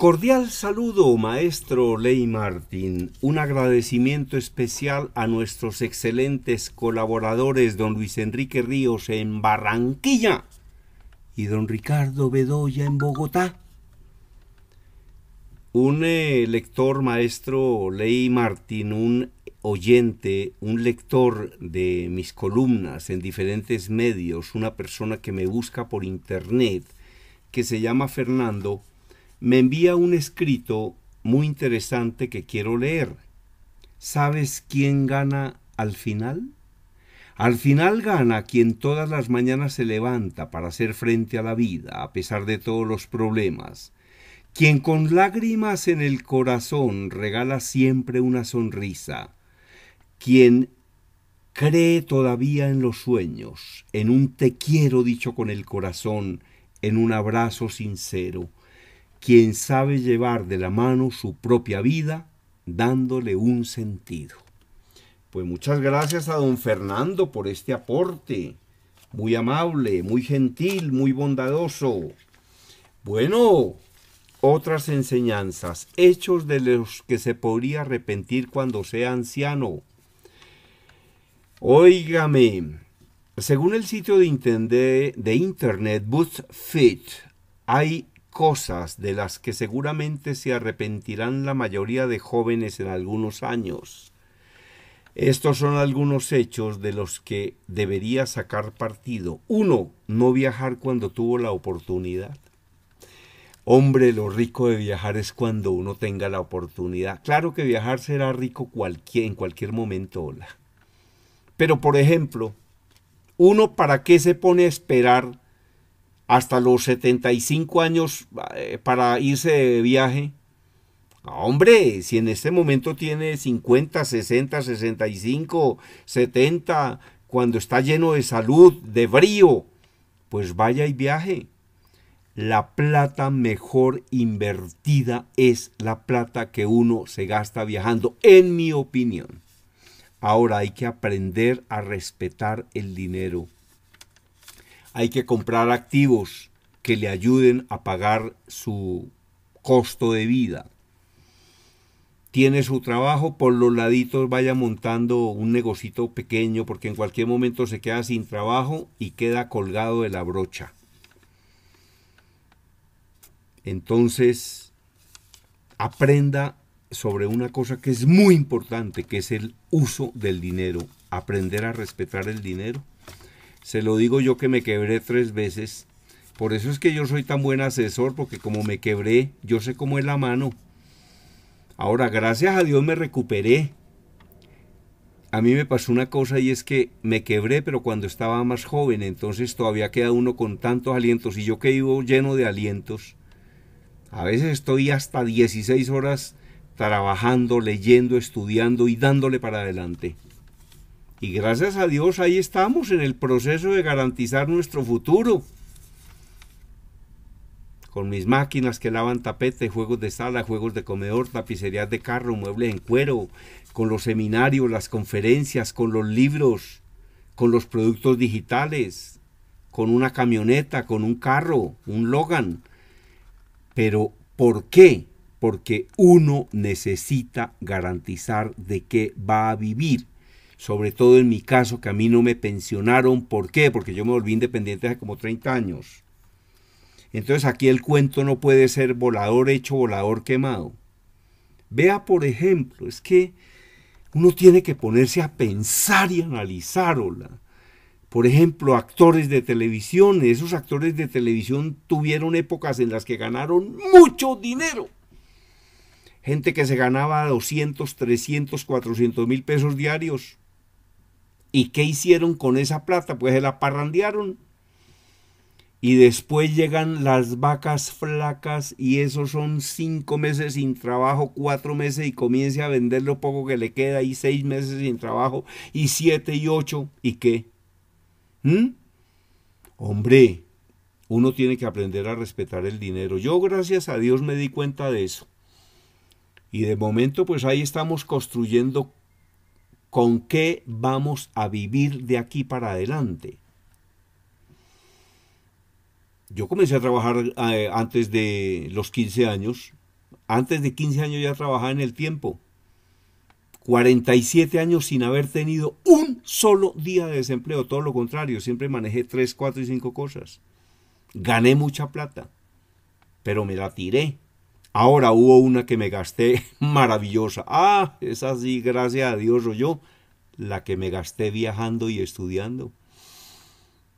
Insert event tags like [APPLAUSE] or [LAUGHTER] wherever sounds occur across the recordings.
Cordial saludo, maestro Ley Martín. Un agradecimiento especial a nuestros excelentes colaboradores, don Luis Enrique Ríos en Barranquilla y don Ricardo Bedoya en Bogotá. Un eh, lector, maestro Ley Martín, un oyente, un lector de mis columnas en diferentes medios, una persona que me busca por internet, que se llama Fernando, me envía un escrito muy interesante que quiero leer. ¿Sabes quién gana al final? Al final gana quien todas las mañanas se levanta para hacer frente a la vida, a pesar de todos los problemas, quien con lágrimas en el corazón regala siempre una sonrisa, quien cree todavía en los sueños, en un te quiero dicho con el corazón, en un abrazo sincero, quien sabe llevar de la mano su propia vida dándole un sentido. Pues muchas gracias a don Fernando por este aporte. Muy amable, muy gentil, muy bondadoso. Bueno, otras enseñanzas, hechos de los que se podría arrepentir cuando sea anciano. Óigame, según el sitio de internet, de internet BuzzFeed, hay cosas de las que seguramente se arrepentirán la mayoría de jóvenes en algunos años. Estos son algunos hechos de los que debería sacar partido. Uno, no viajar cuando tuvo la oportunidad. Hombre, lo rico de viajar es cuando uno tenga la oportunidad. Claro que viajar será rico en cualquier momento. Hola. Pero, por ejemplo, uno para qué se pone a esperar hasta los 75 años eh, para irse de viaje. Hombre, si en este momento tiene 50, 60, 65, 70, cuando está lleno de salud, de brío, pues vaya y viaje. La plata mejor invertida es la plata que uno se gasta viajando, en mi opinión. Ahora hay que aprender a respetar el dinero hay que comprar activos que le ayuden a pagar su costo de vida. Tiene su trabajo, por los laditos vaya montando un negocito pequeño porque en cualquier momento se queda sin trabajo y queda colgado de la brocha. Entonces, aprenda sobre una cosa que es muy importante, que es el uso del dinero, aprender a respetar el dinero se lo digo yo que me quebré tres veces. Por eso es que yo soy tan buen asesor, porque como me quebré, yo sé cómo es la mano. Ahora, gracias a Dios me recuperé. A mí me pasó una cosa y es que me quebré, pero cuando estaba más joven, entonces todavía queda uno con tantos alientos y yo que vivo lleno de alientos. A veces estoy hasta 16 horas trabajando, leyendo, estudiando y dándole para adelante. Y gracias a Dios ahí estamos en el proceso de garantizar nuestro futuro. Con mis máquinas que lavan tapete, juegos de sala, juegos de comedor, tapicerías de carro, muebles en cuero, con los seminarios, las conferencias, con los libros, con los productos digitales, con una camioneta, con un carro, un Logan. Pero ¿por qué? Porque uno necesita garantizar de qué va a vivir sobre todo en mi caso, que a mí no me pensionaron. ¿Por qué? Porque yo me volví independiente hace como 30 años. Entonces aquí el cuento no puede ser volador hecho, volador quemado. Vea, por ejemplo, es que uno tiene que ponerse a pensar y hola. Por ejemplo, actores de televisión. Esos actores de televisión tuvieron épocas en las que ganaron mucho dinero. Gente que se ganaba 200, 300, 400 mil pesos diarios. ¿Y qué hicieron con esa plata? Pues se la parrandearon. Y después llegan las vacas flacas y esos son cinco meses sin trabajo, cuatro meses y comienza a vender lo poco que le queda y seis meses sin trabajo y siete y ocho y qué. ¿Mm? Hombre, uno tiene que aprender a respetar el dinero. Yo gracias a Dios me di cuenta de eso. Y de momento pues ahí estamos construyendo con qué vamos a vivir de aquí para adelante. Yo comencé a trabajar eh, antes de los 15 años. Antes de 15 años ya trabajaba en el tiempo. 47 años sin haber tenido un solo día de desempleo. Todo lo contrario, siempre manejé 3, 4 y 5 cosas. Gané mucha plata, pero me la tiré Ahora hubo una que me gasté [LAUGHS] maravillosa. Ah, esa sí, gracias a Dios o yo, la que me gasté viajando y estudiando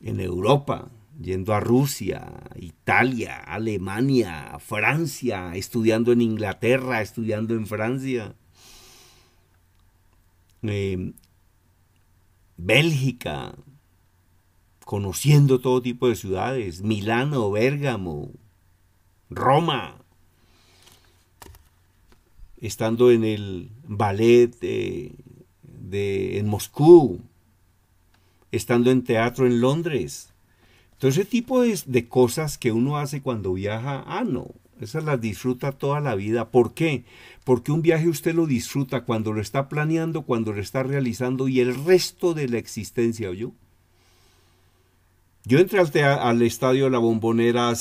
en Europa, yendo a Rusia, Italia, Alemania, Francia, estudiando en Inglaterra, estudiando en Francia, em, Bélgica, conociendo todo tipo de ciudades, Milano, Bérgamo, Roma, estando en el ballet de, en Moscú, estando en teatro en Londres. Todo ese tipo de, cosas que uno hace cuando viaja, ah, no, esas las disfruta toda la vida. ¿Por qué? Porque un viaje usted lo disfruta cuando lo está planeando, cuando lo está realizando y el resto de la existencia, ¿oyó? Yo entré al, estadio de La Bombonera [LAUGHS]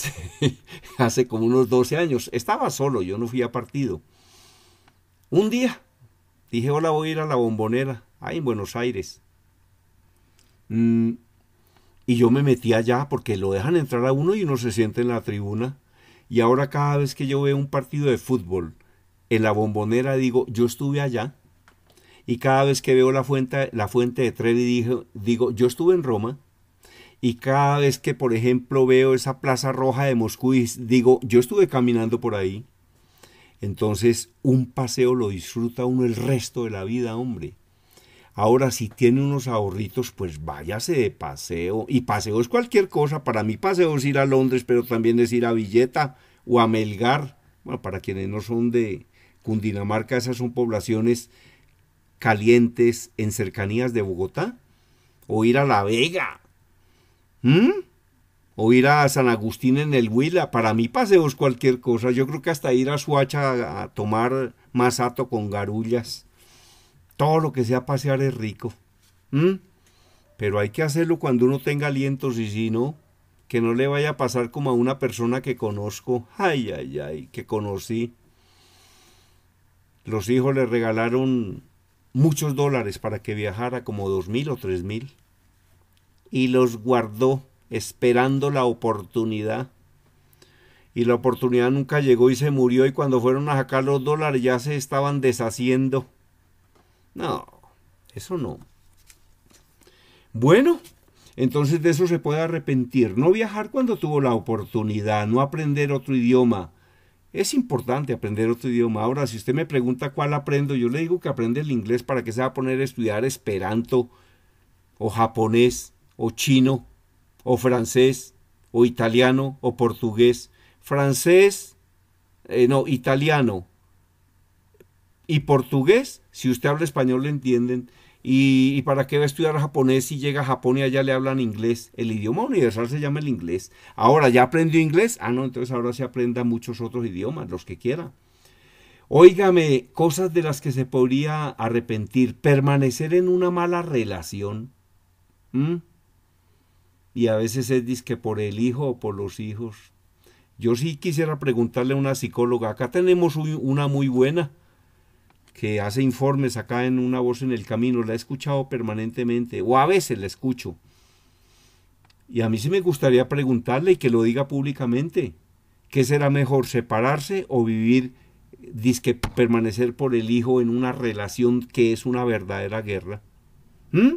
hace, como unos 12 años. Estaba solo, yo no fui a partido. Un día dije, hola, voy a ir a la bombonera, ahí en Buenos Aires. Mm, y yo me metí allá porque lo dejan entrar a uno y uno se siente en la tribuna. Y ahora cada vez que yo veo un partido de fútbol en la bombonera digo, yo estuve allá. Y cada vez que veo la fuente, la fuente de Trevi digo, digo, yo estuve en Roma. Y cada vez que, por ejemplo, veo esa Plaza Roja de Moscú, digo, yo estuve caminando por ahí. Entonces, un paseo lo disfruta uno el resto de la vida, hombre. Ahora, si tiene unos ahorritos, pues váyase de paseo. Y paseo es cualquier cosa. Para mí, paseo es ir a Londres, pero también es ir a Villeta o a Melgar. Bueno, para quienes no son de Cundinamarca, esas son poblaciones calientes en cercanías de Bogotá. O ir a La Vega. ¿Mm? o ir a San Agustín en el Huila. Para mí paseos cualquier cosa. Yo creo que hasta ir a Suacha a tomar masato con garullas. Todo lo que sea pasear es rico. Pero hay que hacerlo cuando uno tenga alientos y si no, que no le vaya a pasar como a una persona que conozco. Ay, ay, ay, que conocí. Los hijos le regalaron muchos dólares para que viajara como dos mil o tres mil. Y los guardó esperando la oportunidad. Y la oportunidad nunca llegó y se murió y cuando fueron a sacar los dólares ya se estaban deshaciendo. No, eso no. Bueno, entonces de eso se puede arrepentir. No viajar cuando tuvo la oportunidad, no aprender otro idioma. Es importante aprender otro idioma. Ahora, si usted me pregunta cuál aprendo, yo le digo que aprende el inglés para que se va a poner a estudiar esperanto o japonés o chino o francés, o italiano, o portugués. Francés, eh, no, italiano y portugués, si usted habla español le entienden. Y, para qué va a estudiar japonés si llega a Japón y allá le hablan inglés? El idioma universal se llama el inglés. Ahora, ¿ya aprendió inglés? Ah, no, entonces ahora se aprenda muchos otros idiomas, los que quiera. Óigame, cosas de las que se podría arrepentir. Permanecer en una mala relación y a veces es disque por el hijo o por los hijos. Yo sí quisiera preguntarle a una psicóloga, acá tenemos una muy buena que hace informes acá en una voz en el camino, la he escuchado permanentemente o a veces la escucho. Y a mí sí me gustaría preguntarle y que lo diga públicamente. ¿Qué será mejor, separarse o vivir, disque permanecer por el hijo en una relación que es una verdadera guerra? ¿Mm?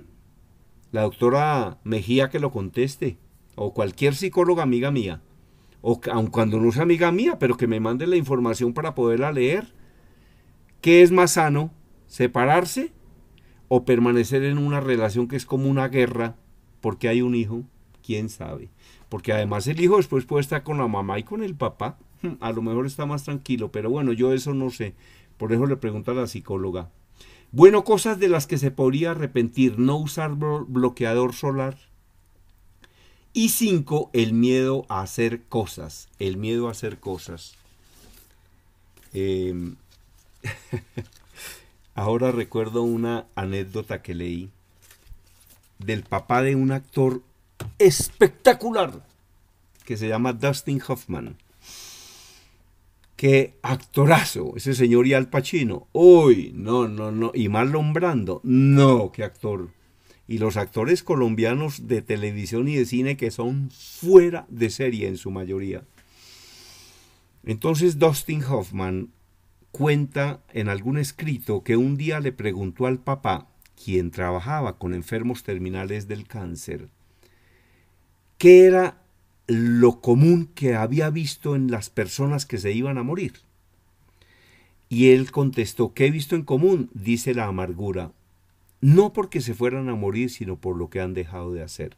la doctora Mejía que lo conteste, o cualquier psicóloga amiga mía, o aun cuando no sea amiga mía, pero que me mande la información para poderla leer. ¿Qué es más sano? ¿Separarse o permanecer en una relación que es como una guerra porque hay un hijo? ¿Quién sabe? Porque además el hijo después puede estar con la mamá y con el papá. Hmm. A lo mejor está más tranquilo, pero bueno, yo eso no sé. Por eso le pregunto a la psicóloga. Bueno, cosas de las que se podría arrepentir, no usar bloqueador solar. Y cinco, el miedo a hacer cosas. El miedo a hacer cosas. Em, [LAUGHS] ahora recuerdo una anécdota que leí del papá de un actor espectacular que se llama Dustin Hoffman qué actorazo, ese señor y Al Pacino. Uy, no, no, no. Y Mal Brando, no, qué actor. Y los actores colombianos de televisión y de cine que son fuera de serie en su mayoría. Entonces Dustin Hoffman cuenta en algún escrito que un día le preguntó al papá, quien trabajaba con enfermos terminales del cáncer, qué era lo común que había visto en las personas que se iban a morir. Y él contestó, ¿qué he visto en común? Dice la amargura, no porque se fueran a morir, sino por lo que han dejado de hacer.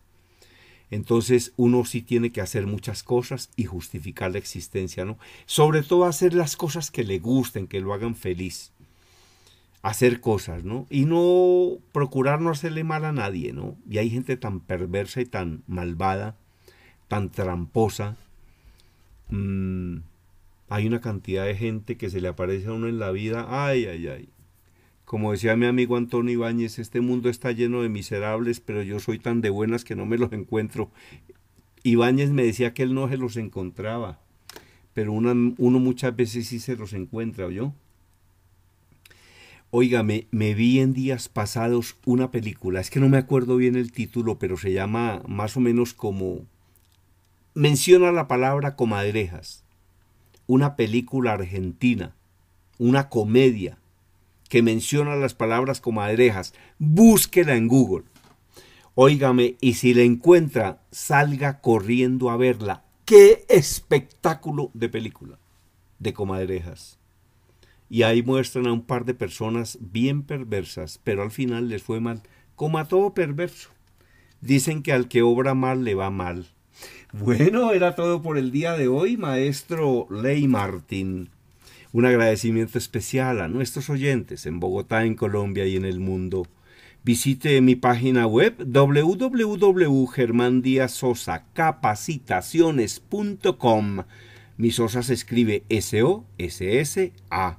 Entonces uno sí tiene que hacer muchas cosas y justificar la existencia, ¿no? Sobre todo hacer las cosas que le gusten, que lo hagan feliz. Hacer cosas, ¿no? Y no procurar no hacerle mal a nadie, ¿no? Y hay gente tan perversa y tan malvada tan tramposa. Mm, hay una cantidad de gente que se le aparece a uno en la vida. Ay, ay, ay. Como decía mi amigo Antonio Ibáñez, este mundo está lleno de miserables, pero yo soy tan de buenas que no me los encuentro. Ibáñez me decía que él no se los encontraba, pero uno muchas veces sí se los encuentra, yo. Oiga, me, vi en días pasados una película, es que no me acuerdo bien el título, pero se llama más o menos como menciona la palabra comadrejas, una película argentina, una comedia que menciona las palabras comadrejas, búsquela en Google. Óigame, y si la encuentra, salga corriendo a verla. ¡Qué espectáculo de película! De comadrejas. Y ahí muestran a un par de personas bien perversas, pero al final les fue mal, como a todo perverso. Dicen que al que obra mal le va mal. Bueno, era todo por el día de hoy, maestro Ley Martín. Un agradecimiento especial a nuestros oyentes en Bogotá, en Colombia y en el mundo. Visite mi página web www.germandiasosacapacitaciones.com. Mi sosa se escribe S-O-S-S-A.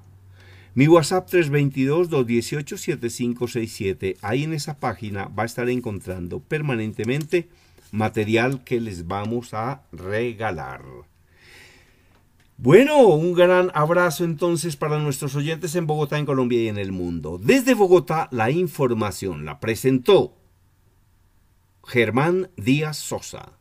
Mi WhatsApp 322-218-7567. Ahí en esa página va a estar encontrando permanentemente material que les vamos a regalar. Bueno, un gran abrazo entonces para nuestros oyentes en Bogotá, en Colombia y en el mundo. Desde Bogotá, la información la presentó Germán Díaz Sosa.